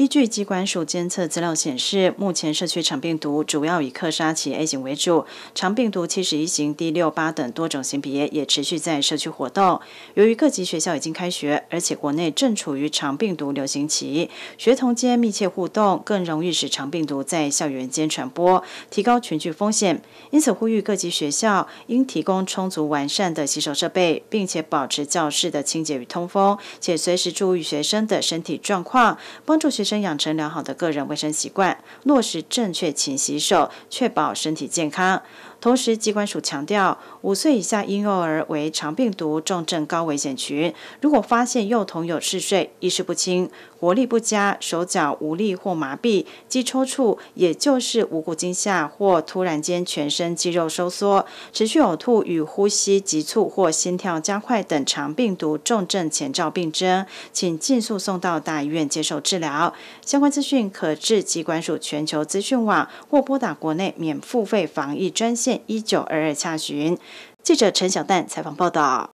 依据机关署监测资料显示，目前社区肠病毒主要以克沙奇 A 型为主，肠病毒七十一型、D 六八等多种型别也持续在社区活动。由于各级学校已经开学，而且国内正处于长病毒流行期，学童间密切互动，更容易使肠病毒在校园间传播，提高群聚风险。因此，呼吁各级学校应提供充足完善的洗手设备，并且保持教室的清洁与通风，且随时注意学生的身体状况，帮助学。生养成良好的个人卫生习惯，落实正确勤洗手，确保身体健康。同时，机关署强调，五岁以下婴幼儿为肠病毒重症高危险群。如果发现幼童有嗜睡、意识不清、活力不佳、手脚无力或麻痹、肌抽搐，也就是无故惊吓或突然间全身肌肉收缩、持续呕吐与呼吸急促或心跳加快等肠病毒重症前兆病征，请尽速送到大医院接受治疗。相关资讯可至机关署全球资讯网，或拨打国内免付费防疫专线一九二二查询。记者陈小旦采访报道。